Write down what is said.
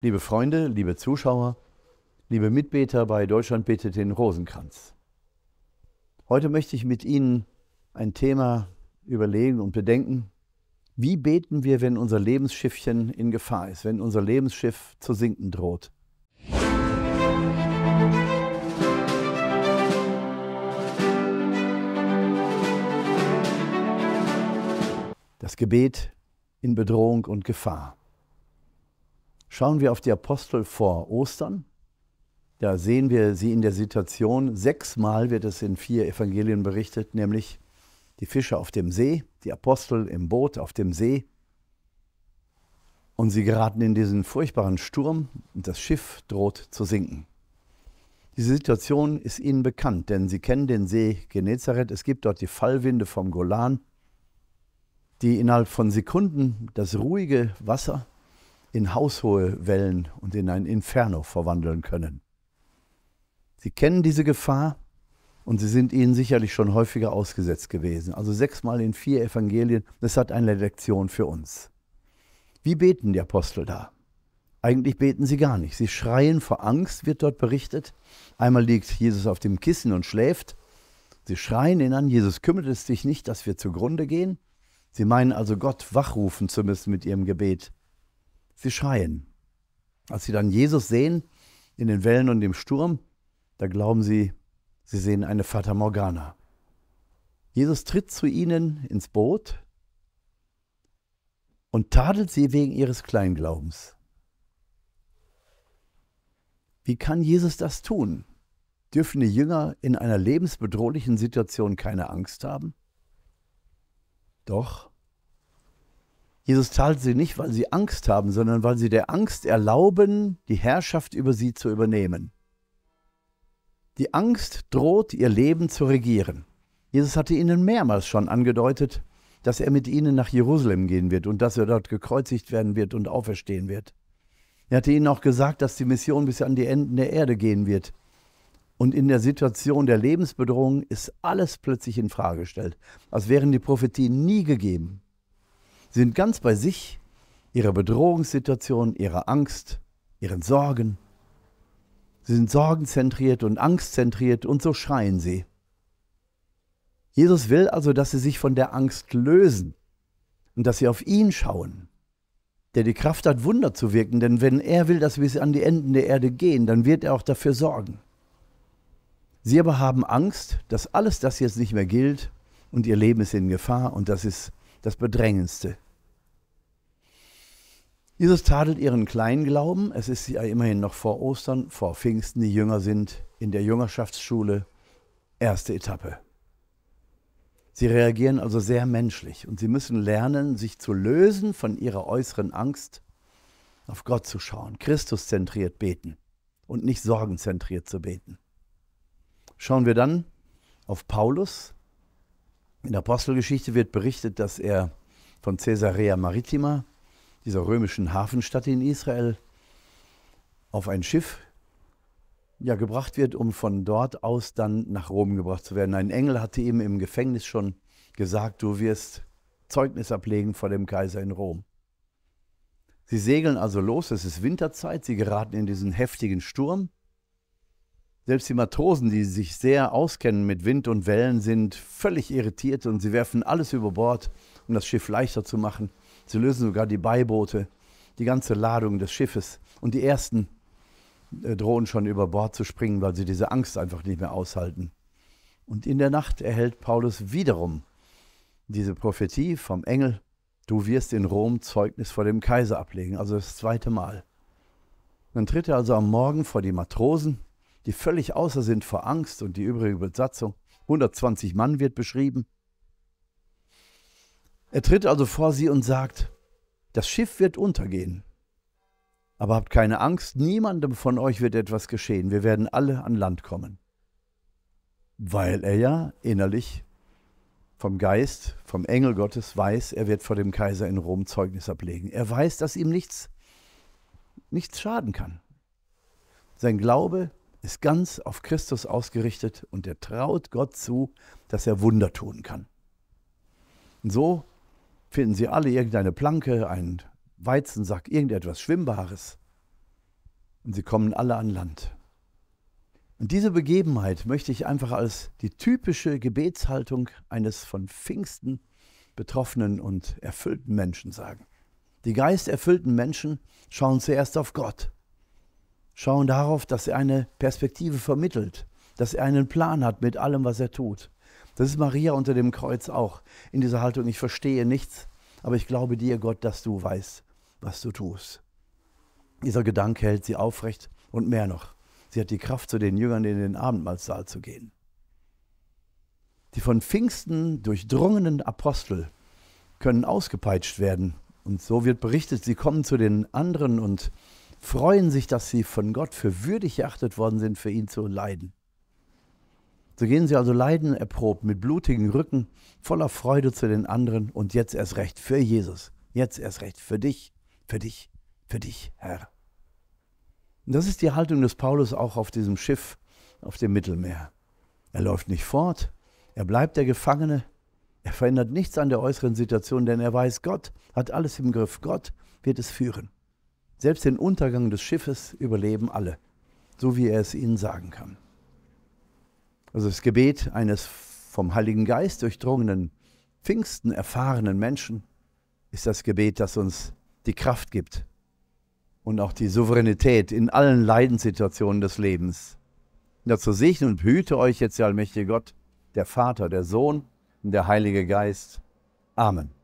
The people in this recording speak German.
Liebe Freunde, liebe Zuschauer, liebe Mitbeter bei Deutschland betet den Rosenkranz. Heute möchte ich mit Ihnen ein Thema überlegen und bedenken. Wie beten wir, wenn unser Lebensschiffchen in Gefahr ist, wenn unser Lebensschiff zu sinken droht? Das Gebet in Bedrohung und Gefahr. Schauen wir auf die Apostel vor Ostern. Da sehen wir sie in der Situation, sechsmal wird es in vier Evangelien berichtet, nämlich die Fischer auf dem See, die Apostel im Boot auf dem See. Und sie geraten in diesen furchtbaren Sturm und das Schiff droht zu sinken. Diese Situation ist ihnen bekannt, denn sie kennen den See Genezareth. Es gibt dort die Fallwinde vom Golan, die innerhalb von Sekunden das ruhige Wasser in haushohe Wellen und in ein Inferno verwandeln können. Sie kennen diese Gefahr und sie sind ihnen sicherlich schon häufiger ausgesetzt gewesen. Also sechsmal in vier Evangelien, das hat eine Lektion für uns. Wie beten die Apostel da? Eigentlich beten sie gar nicht. Sie schreien vor Angst, wird dort berichtet. Einmal liegt Jesus auf dem Kissen und schläft. Sie schreien ihn an, Jesus kümmert es sich nicht, dass wir zugrunde gehen. Sie meinen also Gott wachrufen zu müssen mit ihrem Gebet sie schreien. Als sie dann Jesus sehen, in den Wellen und im Sturm, da glauben sie, sie sehen eine Fata Morgana. Jesus tritt zu ihnen ins Boot und tadelt sie wegen ihres Kleinglaubens. Wie kann Jesus das tun? Dürfen die Jünger in einer lebensbedrohlichen Situation keine Angst haben? Doch, Jesus teilt sie nicht, weil sie Angst haben, sondern weil sie der Angst erlauben, die Herrschaft über sie zu übernehmen. Die Angst droht, ihr Leben zu regieren. Jesus hatte ihnen mehrmals schon angedeutet, dass er mit ihnen nach Jerusalem gehen wird und dass er dort gekreuzigt werden wird und auferstehen wird. Er hatte ihnen auch gesagt, dass die Mission bis an die Enden der Erde gehen wird. Und in der Situation der Lebensbedrohung ist alles plötzlich in Frage gestellt, als wären die Prophetien nie gegeben. Sie sind ganz bei sich, ihrer Bedrohungssituation, ihrer Angst, ihren Sorgen. Sie sind sorgenzentriert und angstzentriert und so schreien sie. Jesus will also, dass sie sich von der Angst lösen und dass sie auf ihn schauen, der die Kraft hat, Wunder zu wirken. Denn wenn er will, dass wir bis an die Enden der Erde gehen, dann wird er auch dafür sorgen. Sie aber haben Angst, dass alles das jetzt nicht mehr gilt und ihr Leben ist in Gefahr und das ist das Bedrängendste. Jesus tadelt ihren Kleinglauben. Es ist ja immerhin noch vor Ostern, vor Pfingsten, die Jünger sind in der Jüngerschaftsschule. Erste Etappe. Sie reagieren also sehr menschlich und sie müssen lernen, sich zu lösen von ihrer äußeren Angst, auf Gott zu schauen, Christus zentriert beten und nicht sorgenzentriert zu beten. Schauen wir dann auf Paulus, in der Apostelgeschichte wird berichtet, dass er von Caesarea Maritima, dieser römischen Hafenstadt in Israel, auf ein Schiff ja, gebracht wird, um von dort aus dann nach Rom gebracht zu werden. Ein Engel hatte ihm im Gefängnis schon gesagt, du wirst Zeugnis ablegen vor dem Kaiser in Rom. Sie segeln also los, es ist Winterzeit, sie geraten in diesen heftigen Sturm selbst die Matrosen, die sich sehr auskennen mit Wind und Wellen, sind völlig irritiert und sie werfen alles über Bord, um das Schiff leichter zu machen. Sie lösen sogar die Beiboote, die ganze Ladung des Schiffes. Und die ersten äh, drohen schon über Bord zu springen, weil sie diese Angst einfach nicht mehr aushalten. Und in der Nacht erhält Paulus wiederum diese Prophetie vom Engel, du wirst in Rom Zeugnis vor dem Kaiser ablegen, also das zweite Mal. Dann tritt er also am Morgen vor die Matrosen die völlig außer sind vor Angst und die übrige Besatzung. 120 Mann wird beschrieben. Er tritt also vor sie und sagt, das Schiff wird untergehen. Aber habt keine Angst, niemandem von euch wird etwas geschehen. Wir werden alle an Land kommen. Weil er ja innerlich vom Geist, vom Engel Gottes weiß, er wird vor dem Kaiser in Rom Zeugnis ablegen. Er weiß, dass ihm nichts, nichts schaden kann. Sein Glaube ist ganz auf Christus ausgerichtet und er traut Gott zu, dass er Wunder tun kann. Und so finden sie alle irgendeine Planke, einen Weizensack, irgendetwas Schwimmbares. Und sie kommen alle an Land. Und diese Begebenheit möchte ich einfach als die typische Gebetshaltung eines von Pfingsten betroffenen und erfüllten Menschen sagen. Die geisterfüllten Menschen schauen zuerst auf Gott schauen darauf, dass er eine Perspektive vermittelt, dass er einen Plan hat mit allem, was er tut. Das ist Maria unter dem Kreuz auch in dieser Haltung. Ich verstehe nichts, aber ich glaube dir, Gott, dass du weißt, was du tust. Dieser Gedanke hält sie aufrecht und mehr noch. Sie hat die Kraft, zu den Jüngern in den Abendmahlsaal zu gehen. Die von Pfingsten durchdrungenen Apostel können ausgepeitscht werden. Und so wird berichtet, sie kommen zu den anderen und freuen sich, dass sie von Gott für würdig erachtet worden sind, für ihn zu leiden. So gehen sie also Leiden erprobt, mit blutigem Rücken, voller Freude zu den anderen und jetzt erst recht für Jesus. Jetzt erst recht für dich, für dich, für dich, Herr. Und das ist die Haltung des Paulus auch auf diesem Schiff auf dem Mittelmeer. Er läuft nicht fort, er bleibt der Gefangene, er verändert nichts an der äußeren Situation, denn er weiß, Gott hat alles im Griff, Gott wird es führen. Selbst den Untergang des Schiffes überleben alle, so wie er es ihnen sagen kann. Also das Gebet eines vom Heiligen Geist durchdrungenen, Pfingsten erfahrenen Menschen ist das Gebet, das uns die Kraft gibt und auch die Souveränität in allen Leidenssituationen des Lebens. dazu segne und hüte euch jetzt, der allmächtige Gott, der Vater, der Sohn und der Heilige Geist. Amen.